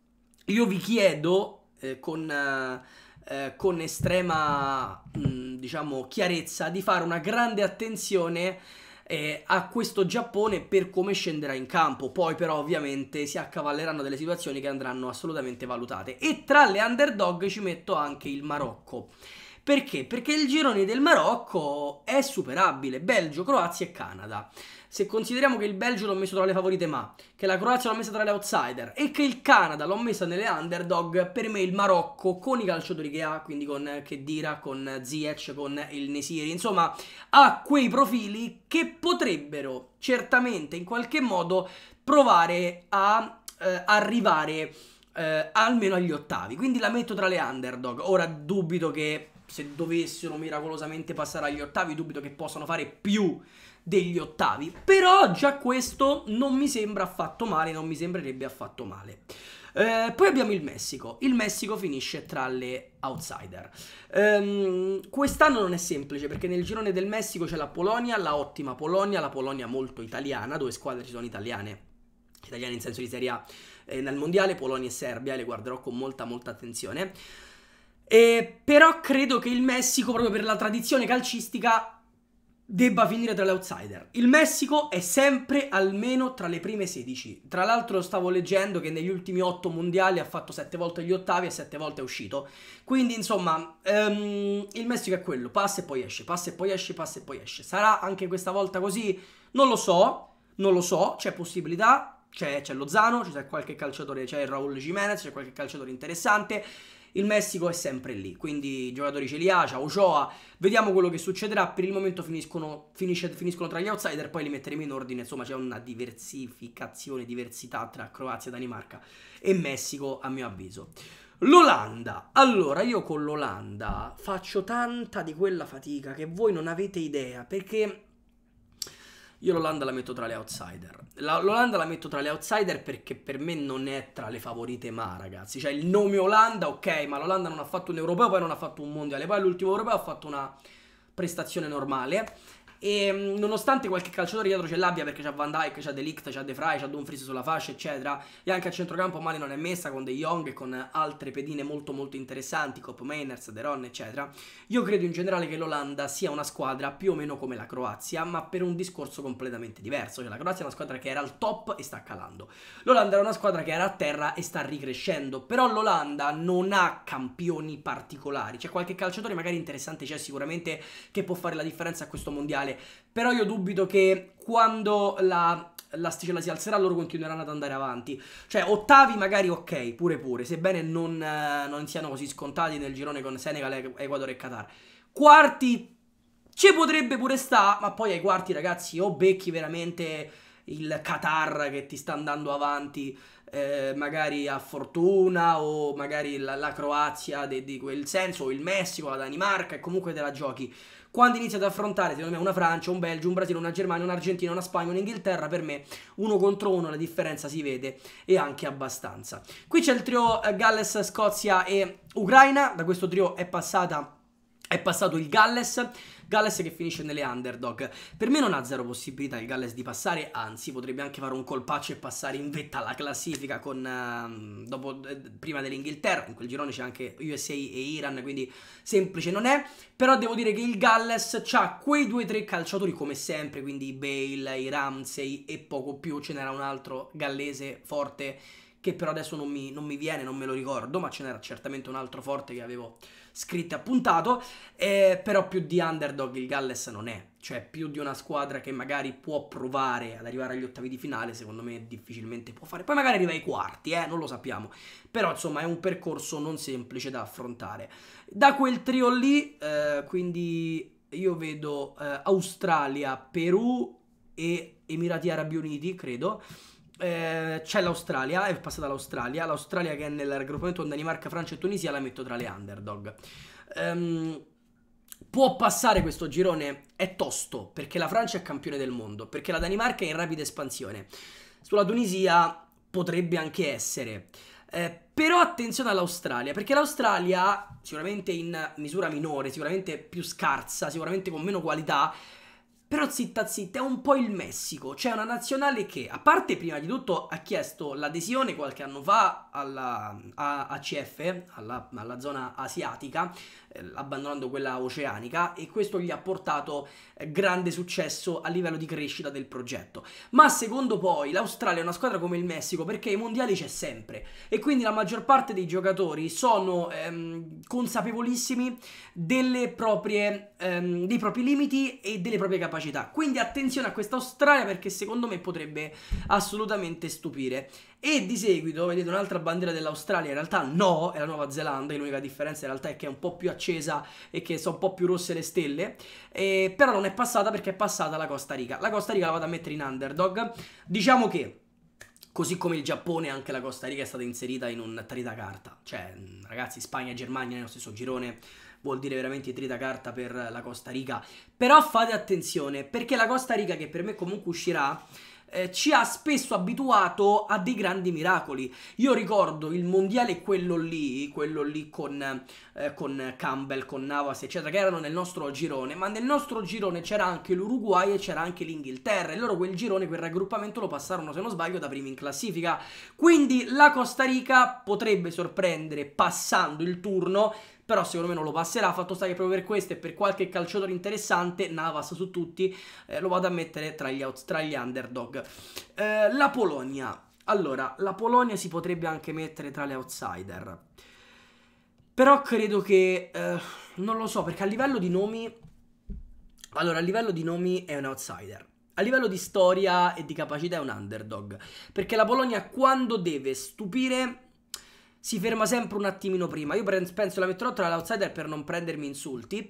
io vi chiedo eh, con, eh, eh con, estrema mh, mm, diciamo, chiarezza di fare una grande attenzione eh, a questo Giappone per come scenderà in campo. Poi, però, ovviamente si accavalleranno delle situazioni che andranno assolutamente valutate. E tra le underdog ci metto anche il Marocco. Perché? Perché il girone del Marocco è superabile, Belgio, Croazia e Canada se consideriamo che il Belgio l'ho messo tra le favorite ma, che la Croazia l'ho messa tra le outsider e che il Canada l'ho messa nelle underdog, per me il Marocco con i calciatori che ha, quindi con Kedira, con Ziyech, con il Nesiri, insomma ha quei profili che potrebbero certamente in qualche modo provare a eh, arrivare eh, almeno agli ottavi. Quindi la metto tra le underdog. Ora dubito che se dovessero miracolosamente passare agli ottavi, dubito che possano fare più degli ottavi. Però già questo non mi sembra affatto male, non mi sembrerebbe affatto male. Eh, poi abbiamo il Messico. Il Messico finisce tra le outsider. Um, quest'anno non è semplice perché nel girone del Messico c'è la Polonia, la ottima Polonia, la Polonia molto italiana, dove squadre ci sono italiane. Italiane in senso di Serie A eh, nel mondiale, Polonia e Serbia, le guarderò con molta molta attenzione. Eh, però credo che il Messico, proprio per la tradizione calcistica, debba finire tra le outsider. Il Messico è sempre almeno tra le prime 16. Tra l'altro stavo leggendo che negli ultimi 8 mondiali ha fatto 7 volte gli ottavi e 7 volte è uscito. Quindi insomma, um, il Messico è quello, passa e poi esce, passa e poi esce, passa e poi esce. Sarà anche questa volta così? Non lo so, non lo so, c'è possibilità, c'è, c'è Lozano, c'è qualche calciatore, c'è Raul Jimenez, c'è qualche calciatore interessante, il Messico è sempre lì, quindi i giocatori ce li ha, c'ha Ochoa, vediamo quello che succederà, per il momento finiscono, finisce, finiscono tra gli outsider, poi li metteremo in ordine, insomma c'è una diversificazione, diversità tra Croazia, Danimarca e Messico a mio avviso. L'Olanda, allora io con l'Olanda faccio tanta di quella fatica che voi non avete idea, perché io l'Olanda la metto tra le outsider. La, L'Olanda la metto tra le outsider perché per me non è tra le favorite ma, ragazzi. Cioè il nome Olanda, ok, ma l'Olanda non ha fatto un europeo, poi non ha fatto un mondiale, poi l'ultimo europeo ha fatto una prestazione normale. E mm, nonostante qualche calciatore dietro ce l'abbia perché c'ha Van Dyke, c'ha Delict, c'ha De Vrij, c'ha Dumfries sulla fascia, eccetera, e anche a centrocampo male non è messa con De Jong e con altre pedine molto molto interessanti, Cop Mainers, De Ron, eccetera. Io credo in generale che l'Olanda sia una squadra più o meno come la Croazia, ma per un discorso completamente diverso, cioè la Croazia è una squadra che era al top e sta calando. L'Olanda era una squadra che era a terra e sta ricrescendo, però l'Olanda non ha campioni particolari, c'è qualche calciatore magari interessante c'è sicuramente che può fare la differenza a questo mondiale finale. Però io dubito che quando la l'asticella si alzerà, loro continueranno ad andare avanti. Cioè, ottavi magari ok, pure pure, sebbene non, eh, non siano così scontati nel girone con Senegal, Ecuador e Qatar. Quarti ci potrebbe pure sta, ma poi ai quarti ragazzi o becchi veramente il Qatar che ti sta andando avanti eh, magari a fortuna o magari la, la Croazia di, di, quel senso, o il Messico, la Danimarca e comunque te la giochi. Quando inizia ad affrontare, secondo me, una Francia, un Belgio, un Brasile, una Germania, un'Argentina, una Spagna, un'Inghilterra, per me uno contro uno la differenza si vede e anche abbastanza. Qui c'è il trio eh, Galles, Scozia e Ucraina, da questo trio è passata è passato il Galles, Galles che finisce nelle underdog. Per me non ha zero possibilità il Galles di passare, anzi potrebbe anche fare un colpaccio e passare in vetta alla classifica con, um, dopo, prima dell'Inghilterra, in quel girone c'è anche USA e Iran, quindi semplice non è, però devo dire che il Galles ha quei due o tre calciatori come sempre, quindi i Bale, i Ramsey e poco più, ce n'era un altro gallese forte che però adesso non mi, non mi viene, non me lo ricordo, ma ce n'era certamente un altro forte che avevo scritte a puntato, eh, però più di underdog il Galles non è, cioè più di una squadra che magari può provare ad arrivare agli ottavi di finale, secondo me difficilmente può fare, poi magari arriva ai quarti, eh, non lo sappiamo, però insomma è un percorso non semplice da affrontare. Da quel trio lì, eh, quindi io vedo eh, Australia, Perù e Emirati Arabi Uniti, credo, eh, c'è l'Australia, è passata l'Australia, l'Australia che è nel raggruppamento con Danimarca, Francia e Tunisia la metto tra le underdog. Ehm, può passare questo girone, è tosto, perché la Francia è campione del mondo, perché la Danimarca è in rapida espansione. Sulla Tunisia potrebbe anche essere. Eh, però attenzione all'Australia, perché l'Australia, sicuramente in misura minore, sicuramente più scarsa, sicuramente con meno qualità, però zitta zitta, è un po' il Messico, cioè una nazionale che, a parte prima di tutto, ha chiesto l'adesione qualche anno fa alla ACF, alla, alla zona asiatica, abbandonando quella oceanica e questo gli ha portato eh, grande successo a livello di crescita del progetto. Ma secondo poi l'Australia è una squadra come il Messico perché i mondiali c'è sempre e quindi la maggior parte dei giocatori sono ehm, consapevolissimi proprie, ehm, dei propri limiti e delle proprie capacità. Quindi attenzione a questa Australia perché secondo me potrebbe assolutamente stupire. E di seguito vedete un'altra bandiera dell'Australia, in realtà no, è la Nuova Zelanda, l'unica differenza in realtà è che è un po' più accesa e che sono un po' più rosse le stelle, eh, però non è passata perché è passata la Costa Rica. La Costa Rica la vado a mettere in underdog, diciamo che così come il Giappone anche la Costa Rica è stata inserita in un trita carta, cioè ragazzi Spagna e Germania nello stesso girone vuol dire veramente trita carta per la Costa Rica, però fate attenzione perché la Costa Rica che per me comunque uscirà eh, ci ha spesso abituato a dei grandi miracoli. Io ricordo il mondiale quello lì, quello lì con, eh, con Campbell, con Navas, eccetera, che erano nel nostro girone, ma nel nostro girone c'era anche l'Uruguay e c'era anche l'Inghilterra e loro quel girone, quel raggruppamento lo passarono, se non sbaglio, da primi in classifica. Quindi la Costa Rica potrebbe sorprendere passando il turno però secondo me non lo passerà, fatto sta che proprio per questo e per qualche calciatore interessante, Navas su tutti, eh, lo vado a mettere tra gli, out, tra gli underdog. Eh, la Polonia, allora, la Polonia si potrebbe anche mettere tra le outsider, però credo che, eh, non lo so, perché a livello di nomi, allora a livello di nomi è un outsider. A livello di storia e di capacità è un underdog. Perché la Polonia quando deve stupire si ferma sempre un attimino prima. Io penso la metterò tra l'outsider per non prendermi insulti.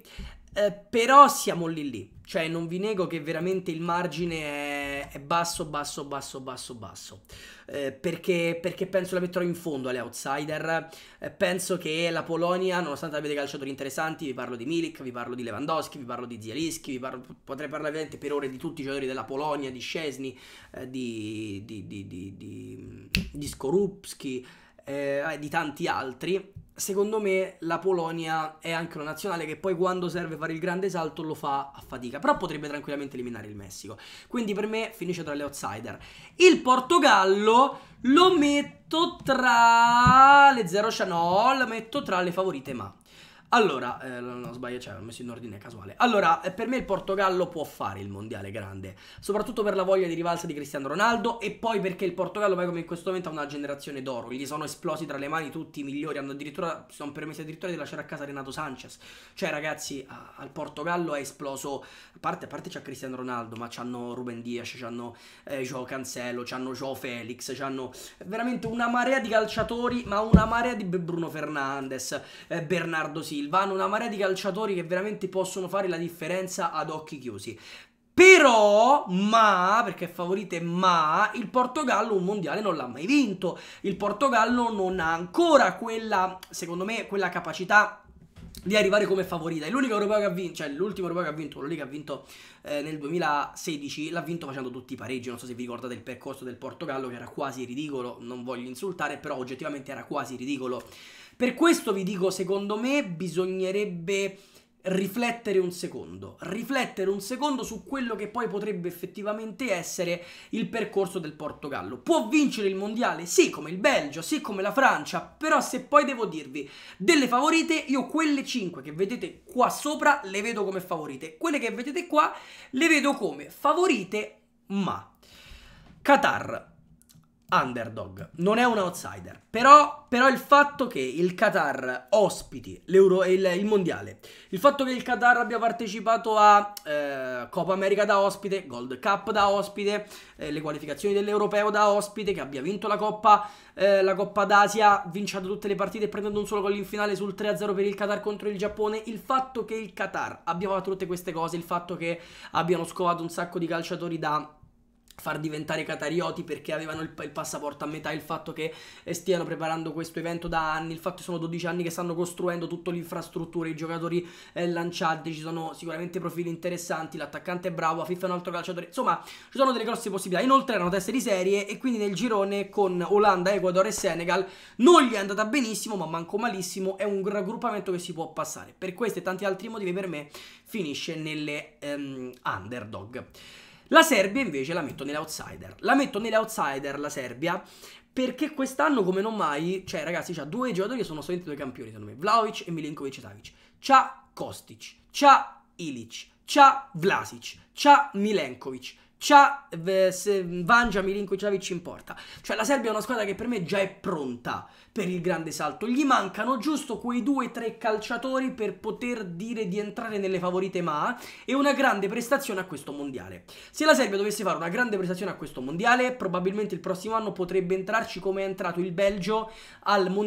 Eh, però siamo lì lì. Cioè, non vi nego che veramente il margine è, è basso, basso, basso, basso, basso. Eh, perché, perché, penso la metterò in fondo alle outsider. Eh, penso che la Polonia, nonostante avete calciatori interessanti, vi parlo di Milik, vi parlo di Lewandowski, vi parlo di Zielinski, vi parlo, potrei parlare veramente per ore di tutti i giocatori della Polonia, di Scesni, eh, di, di, di, di, Skorupski eh, di tanti altri, secondo me la Polonia è anche una nazionale che poi quando serve fare il grande salto lo fa a fatica, però potrebbe tranquillamente eliminare il Messico. Quindi per me finisce tra le outsider. Il Portogallo lo metto tra le 0 Chanel, cioè lo metto tra le favorite ma allora, eh, no, sbaglio, cioè, ho messo in ordine casuale. Allora, eh, per me il Portogallo può fare il mondiale grande, soprattutto per la voglia di rivalsa di Cristiano Ronaldo e poi perché il Portogallo, come in questo momento, ha una generazione d'oro. Gli sono esplosi tra le mani tutti i migliori, hanno addirittura, si sono permessi addirittura di lasciare a casa Renato Sanchez. Cioè, ragazzi, a, al Portogallo è esploso, a parte, a parte c'è Cristiano Ronaldo, ma c'hanno Ruben Dias, c'hanno eh, Joao Cancelo, c'hanno Joao Felix, c'hanno eh, veramente una marea di calciatori, ma una marea di Bruno Fernandes, eh, Bernardo Silva. Silvan, una marea di calciatori che veramente possono fare la differenza ad occhi chiusi. Però, ma, perché favorite ma, il Portogallo un mondiale non l'ha mai vinto. Il Portogallo non ha ancora quella, secondo me, quella capacità di arrivare come favorita. È L'unico europeo che ha vinto, cioè l'ultimo europeo che ha vinto, quello lì che ha vinto eh, nel 2016, l'ha vinto facendo tutti i pareggi. Non so se vi ricordate il percorso del Portogallo, che era quasi ridicolo, non voglio insultare, però oggettivamente era quasi ridicolo per questo vi dico, secondo me bisognerebbe riflettere un secondo, riflettere un secondo su quello che poi potrebbe effettivamente essere il percorso del Portogallo. Può vincere il mondiale, sì, come il Belgio, sì, come la Francia, però se poi devo dirvi delle favorite, io quelle 5 che vedete qua sopra le vedo come favorite, quelle che vedete qua le vedo come favorite, ma Qatar, underdog, non è un outsider. Però, però il fatto che il Qatar ospiti l'Euro, il, il, mondiale, il fatto che il Qatar abbia partecipato a eh, Copa America da ospite, Gold Cup da ospite, eh, le qualificazioni dell'Europeo da ospite, che abbia vinto la Coppa, eh, la Coppa d'Asia, vincendo tutte le partite e prendendo un solo gol in finale sul 3-0 per il Qatar contro il Giappone, il fatto che il Qatar abbia fatto tutte queste cose, il fatto che abbiano scovato un sacco di calciatori da far diventare catarioti perché avevano il, il, passaporto a metà, il fatto che eh, stiano preparando questo evento da anni, il fatto che sono 12 anni che stanno costruendo tutta l'infrastruttura, i giocatori eh, lanciati, ci sono sicuramente profili interessanti, l'attaccante è bravo, a FIFA è un altro calciatore, insomma ci sono delle grosse possibilità, inoltre erano teste di serie e quindi nel girone con Olanda, Ecuador e Senegal non gli è andata benissimo ma manco malissimo, è un raggruppamento che si può passare, per questo e tanti altri motivi per me finisce nelle um, underdog. La Serbia invece la metto nelle outsider. La metto nelle outsider la Serbia perché quest'anno come non mai, cioè ragazzi, c'ha due giocatori che sono solamente due campioni secondo me, Vlaovic e Milinkovic Savic. C'ha Kostic, c'ha Ilic, c'ha Vlasic, c'ha Milenkovic, c'ha eh, Vanja Milinkovic in porta. Cioè la Serbia è una squadra che per me già è pronta per il grande salto. Gli mancano giusto quei due o tre calciatori per poter dire di entrare nelle favorite ma e una grande prestazione a questo mondiale. Se la Serbia dovesse fare una grande prestazione a questo mondiale, probabilmente il prossimo anno potrebbe entrarci come è entrato il Belgio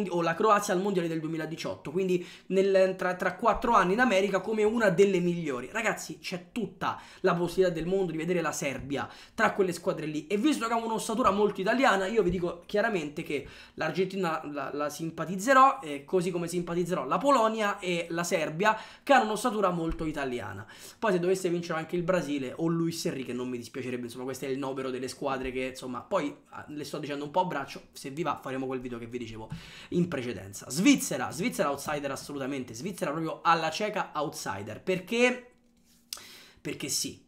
o la Croazia al mondiale del 2018, quindi nel, tra, quattro anni in America come una delle migliori. Ragazzi, c'è tutta la possibilità del mondo di vedere la Serbia tra quelle squadre lì e visto che ha un'ossatura molto italiana, io vi dico chiaramente che l'Argentina La la, la simpatizzerò, eh, così come simpatizzerò la Polonia e la Serbia, che hanno un'ossatura molto italiana. Poi se dovesse vincere anche il Brasile o Luis Enrique, non mi dispiacerebbe, insomma questo è il novero delle squadre che, insomma, poi ah, le sto dicendo un po' a braccio, se vi va faremo quel video che vi dicevo in precedenza. Svizzera, Svizzera outsider assolutamente, Svizzera proprio alla cieca outsider, perché... Perché sì,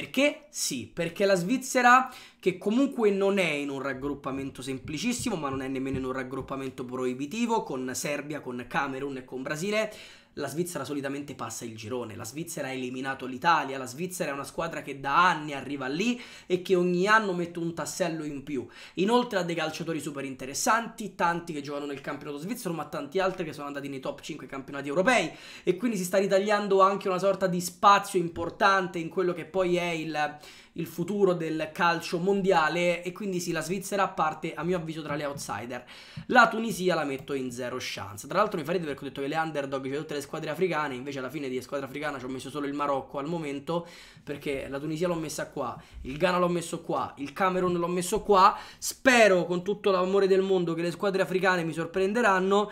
perché? Sì, perché la Svizzera, che comunque non è in un raggruppamento semplicissimo, ma non è nemmeno in un raggruppamento proibitivo, con Serbia, con Camerun e con Brasile, la Svizzera solitamente passa il girone, la Svizzera ha eliminato l'Italia, la Svizzera è una squadra che da anni arriva lì e che ogni anno mette un tassello in più. Inoltre ha dei calciatori super interessanti, tanti che giocano nel campionato svizzero, ma tanti altri che sono andati nei top 5 campionati europei e quindi si sta ritagliando anche una sorta di spazio importante in quello che poi è il il futuro del calcio mondiale e quindi sì, la Svizzera parte a mio avviso tra le outsider. La Tunisia la metto in zero chance. Tra l'altro mi farete perché ho detto che le underdog, c'è cioè tutte le squadre africane, invece alla fine di squadra africana ci ho messo solo il Marocco al momento perché la Tunisia l'ho messa qua, il Ghana l'ho messo qua, il Camerun l'ho messo qua. Spero con tutto l'amore del mondo che le squadre africane mi sorprenderanno.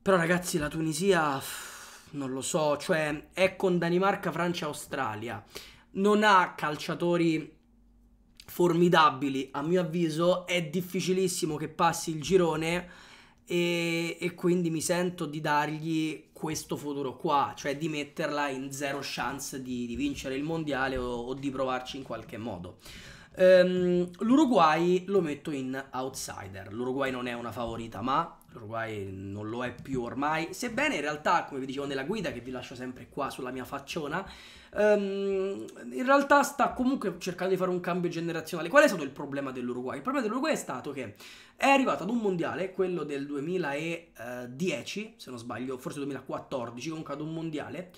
Però ragazzi, la Tunisia non lo so, cioè è con Danimarca, Francia, Australia non ha calciatori formidabili, a mio avviso è difficilissimo che passi il girone e, e, quindi mi sento di dargli questo futuro qua, cioè di metterla in zero chance di, di vincere il mondiale o, o, di provarci in qualche modo. Um, L'Uruguay lo metto in outsider, l'Uruguay non è una favorita ma ormai non lo è più ormai, sebbene in realtà, come vi dicevo nella guida, che vi lascio sempre qua sulla mia facciona, um, in realtà sta comunque cercando di fare un cambio generazionale. Qual è stato il problema dell'Uruguay? Il problema dell'Uruguay è stato che è arrivato ad un mondiale, quello del 2010, se non sbaglio, forse 2014, comunque ad un mondiale,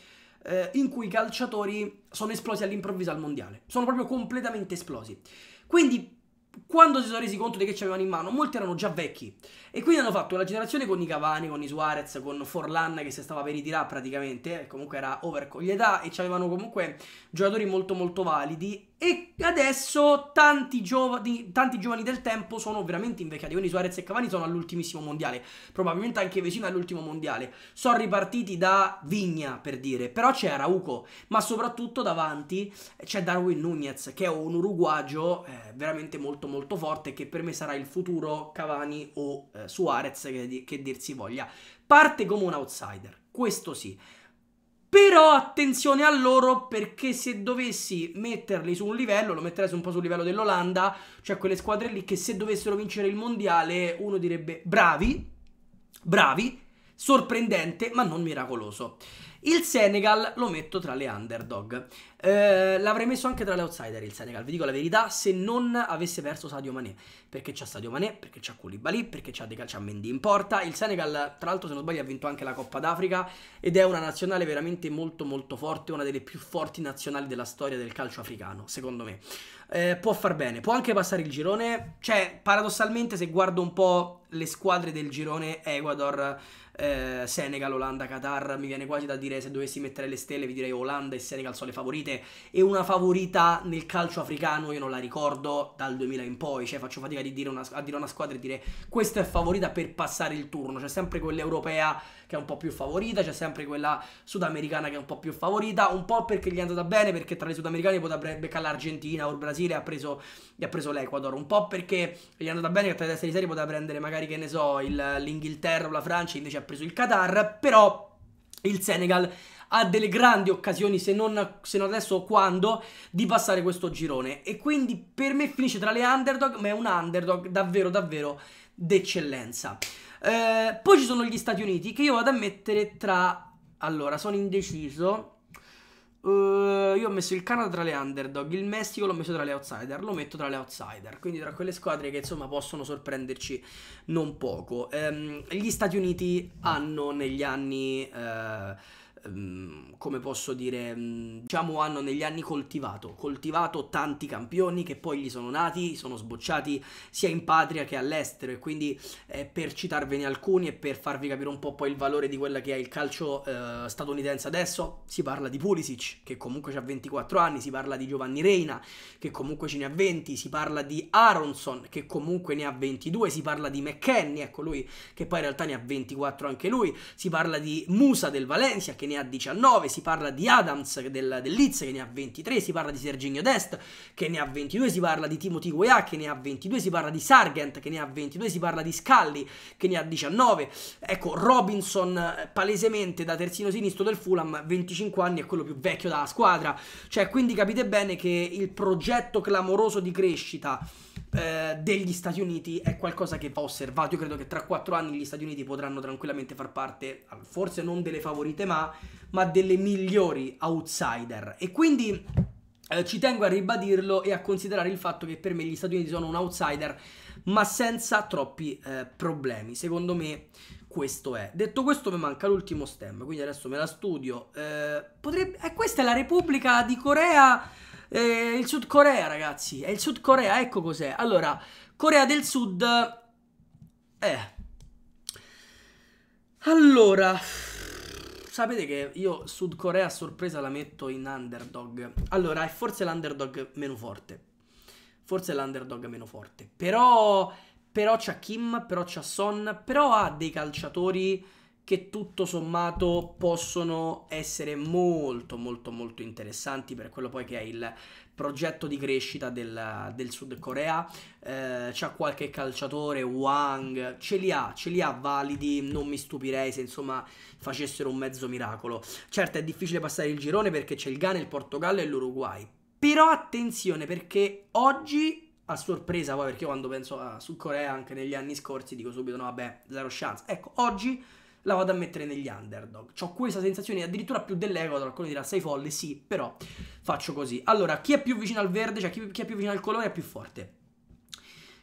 eh, in cui i calciatori sono esplosi all'improvviso al mondiale. Sono proprio completamente esplosi. Quindi quando si sono resi conto di che c'avevano in mano, molti erano già vecchi. E quindi hanno fatto la generazione con i Cavani, con i Suarez, con Forlan che si stava per ritirare praticamente, eh, comunque era over con l'età e avevano comunque giocatori molto molto validi e adesso tanti giovani, tanti giovani, del tempo sono veramente invecchiati. Quindi Suarez e Cavani sono all'ultimissimo mondiale, probabilmente anche vicino all'ultimo mondiale. Sono ripartiti da Vigna per dire, però c'è Arauco, ma soprattutto davanti c'è Darwin Nunez, che è un uruguagio eh, veramente molto molto forte, che per me sarà il futuro Cavani o eh, Suarez che, che dir si voglia. Parte come un outsider, questo sì. Però attenzione a loro perché se dovessi metterli su un livello, lo metterei un po' sul livello dell'Olanda, cioè quelle squadre lì che se dovessero vincere il mondiale uno direbbe bravi, bravi, sorprendente ma non miracoloso. Il Senegal lo metto tra le underdog. Eh, l'avrei messo anche tra le outsider il Senegal, vi dico la verità, se non avesse perso Sadio Mané. Perché c'ha Sadio Mané, perché c'ha Koulibaly, perché c'ha, De- c'ha Mendy in porta. Il Senegal, tra l'altro se non sbaglio, ha vinto anche la Coppa d'Africa ed è una nazionale veramente molto molto forte, una delle più forti nazionali della storia del calcio africano, secondo me. Eh, può far bene, può anche passare il girone. Cioè, paradossalmente, se guardo un po' le squadre del girone Ecuador, eh, Senegal, Olanda, Qatar, mi viene quasi da dire se dovessi mettere le stelle vi direi Olanda e Senegal sono le favorite e una favorita nel calcio africano io non la ricordo dal 2000 in poi, cioè faccio fatica di dire una, a dire una squadra e dire questa è favorita per passare il turno, c'è sempre quella europea che è un po' più favorita, c'è sempre quella sudamericana che è un po' più favorita, un po' perché gli è andata bene perché tra le sudamericane potrebbe beccare l'Argentina o il Brasile ha preso, gli ha preso l'Ecuador, un po' perché gli è andata bene che tra le teste di serie poteva prendere magari che ne so l'Inghilterra o la Francia invece ha preso il Qatar, però il Senegal ha delle grandi occasioni, se non, se non adesso o quando, di passare questo girone. E quindi per me finisce tra le underdog, ma è un underdog davvero, davvero d'eccellenza. Eh, poi ci sono gli Stati Uniti, che io vado a mettere tra... Allora, sono indeciso Uh, io ho messo il Canada tra le underdog, il Messico l'ho messo tra le outsider, lo metto tra le outsider, quindi tra quelle squadre che insomma possono sorprenderci non poco. Um, gli Stati Uniti hanno negli anni... Uh, Ehm, come posso dire, ehm, diciamo hanno negli anni coltivato, coltivato tanti campioni che poi gli sono nati, sono sbocciati sia in patria che all'estero e quindi eh, per citarvene alcuni e per farvi capire un po' poi il valore di quella che è il calcio eh, statunitense adesso, si parla di Pulisic che comunque ha 24 anni, si parla di Giovanni Reina che comunque ce ne ha 20, si parla di Aronson che comunque ne ha 22, si parla di McKenny, ecco lui che poi in realtà ne ha 24 anche lui, si parla di Musa del Valencia che ne ha 19, si parla di Adams del, del Leeds che ne ha 23, si parla di Serginio Dest che ne ha 22, si parla di Timothy Weah che ne ha 22, si parla di Sargent che ne ha 22, si parla di Scalli che ne ha 19. Ecco, Robinson eh, palesemente da terzino sinistro del Fulham, 25 anni è quello più vecchio della squadra. Cioè, quindi capite bene che il progetto clamoroso di crescita eh, degli Stati Uniti è qualcosa che va osservato. Io credo che tra quattro anni gli Stati Uniti potranno tranquillamente far parte, forse non delle favorite, ma, ma delle migliori outsider. E quindi eh, ci tengo a ribadirlo e a considerare il fatto che per me gli Stati Uniti sono un outsider, ma senza troppi eh, problemi. Secondo me questo è. Detto questo mi manca l'ultimo stem, quindi adesso me la studio. Eh, potrebbe... Eh, questa è la Repubblica di Corea eh, il Sud Corea, ragazzi. È il Sud Corea, ecco cos'è. Allora, Corea del Sud... Eh... Allora... Sapete che io Sud Corea a sorpresa la metto in underdog. Allora, è forse l'underdog meno forte. Forse l'underdog meno forte. Però... Però c'ha Kim, però c'ha Son, però ha dei calciatori che tutto sommato possono essere molto molto molto interessanti per quello poi che è il progetto di crescita del, del Sud Corea eh, c'ha qualche calciatore Wang ce li ha ce li ha validi non mi stupirei se insomma facessero un mezzo miracolo certo è difficile passare il girone perché c'è il Ghana il Portogallo e l'Uruguay però attenzione perché oggi a sorpresa poi perché io quando penso a Sud Corea anche negli anni scorsi dico subito no vabbè zero chance ecco oggi la vado a mettere negli underdog. Ho questa sensazione addirittura più dell'Ecuador, qualcuno dirà sei folle, sì, però faccio così. Allora, chi è più vicino al verde, cioè chi, chi è più vicino al colore è più forte.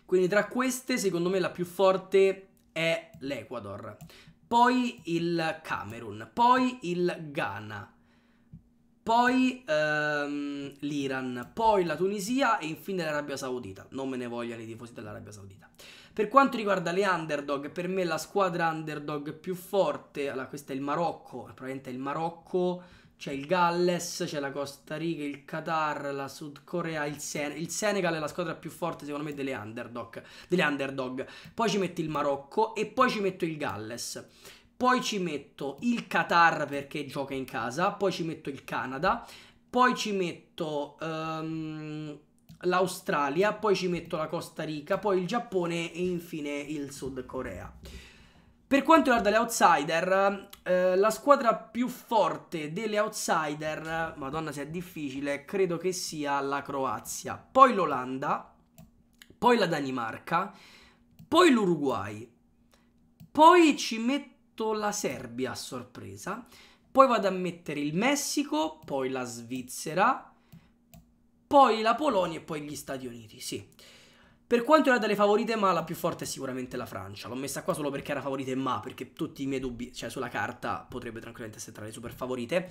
Quindi tra queste, secondo me la più forte è l'Ecuador. Poi il Camerun, poi il Ghana, poi ehm, l'Iran, poi la Tunisia e infine l'Arabia Saudita. Non me ne vogliono i tifosi dell'Arabia Saudita. Per quanto riguarda le underdog, per me la squadra underdog più forte, allora questo è il Marocco, probabilmente è il Marocco, c'è il Galles, c'è la Costa Rica, il Qatar, la Sud Corea, il, Sen- il, Senegal è la squadra più forte secondo me delle underdog, delle underdog. Poi ci metto il Marocco e poi ci metto il Galles. Poi ci metto il Qatar perché gioca in casa, poi ci metto il Canada, poi ci metto... Um, l'Australia, poi ci metto la Costa Rica, poi il Giappone e infine il Sud Corea. Per quanto riguarda le outsider, eh, la squadra più forte delle outsider, madonna se è difficile, credo che sia la Croazia, poi l'Olanda, poi la Danimarca, poi l'Uruguay, poi ci metto la Serbia a sorpresa, poi vado a mettere il Messico, poi la Svizzera, poi la Polonia e poi gli Stati Uniti, sì. Per quanto era delle favorite, ma la più forte è sicuramente la Francia. L'ho messa qua solo perché era favorita ma, perché tutti i miei dubbi, cioè sulla carta, potrebbe tranquillamente essere tra le super favorite.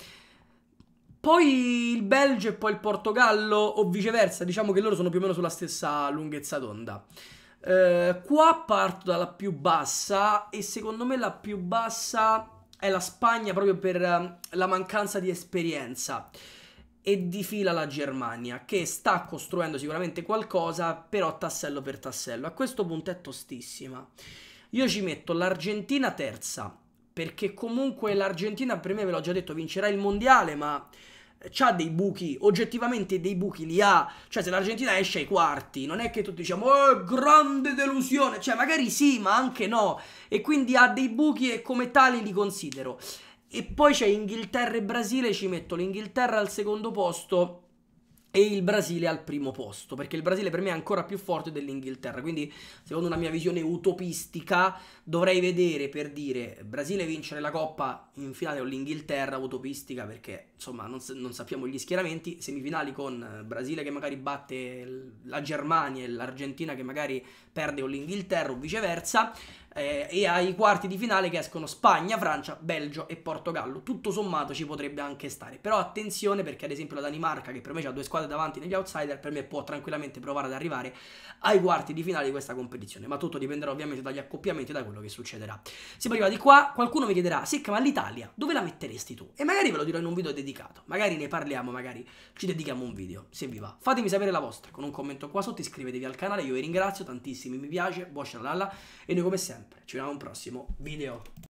Poi il Belgio e poi il Portogallo, o viceversa, diciamo che loro sono più o meno sulla stessa lunghezza d'onda. Eh, qua parto dalla più bassa e secondo me la più bassa è la Spagna proprio per ehm, la mancanza di esperienza e di fila la Germania, che sta costruendo sicuramente qualcosa, però tassello per tassello. A questo punto è tostissima. Io ci metto l'Argentina terza, perché comunque l'Argentina, per me ve l'ho già detto, vincerà il mondiale, ma eh, ha dei buchi, oggettivamente dei buchi li ha, cioè se l'Argentina esce ai quarti, non è che tutti diciamo oh, grande delusione, cioè magari sì, ma anche no, e quindi ha dei buchi e come tali li considero. E poi c'è Inghilterra e Brasile, ci metto l'Inghilterra al secondo posto e il Brasile al primo posto, perché il Brasile per me è ancora più forte dell'Inghilterra, quindi secondo una mia visione utopistica dovrei vedere per dire Brasile vincere la Coppa in finale con l'Inghilterra, utopistica perché insomma non, non, sappiamo gli schieramenti, semifinali con eh, Brasile che magari batte la Germania e l'Argentina che magari perde con l'Inghilterra o viceversa, eh, e ai quarti di finale che escono Spagna, Francia, Belgio e Portogallo. Tutto sommato ci potrebbe anche stare, però attenzione perché ad esempio la Danimarca che per me ha due squadre davanti negli outsider, per me può tranquillamente provare ad arrivare ai quarti di finale di questa competizione, ma tutto dipenderà ovviamente dagli accoppiamenti e da quello che succederà. Si partiva di qua, qualcuno mi chiederà, Sicca ma l'Italia dove la metteresti tu? E magari ve lo dirò in un video dedicato, magari ne parliamo, magari ci dedichiamo un video, se vi va. Fatemi sapere la vostra con un commento qua sotto, iscrivetevi al canale, io vi ringrazio tantissimi, mi piace, buon shalala e noi come sempre sempre. Ci vediamo al prossimo video.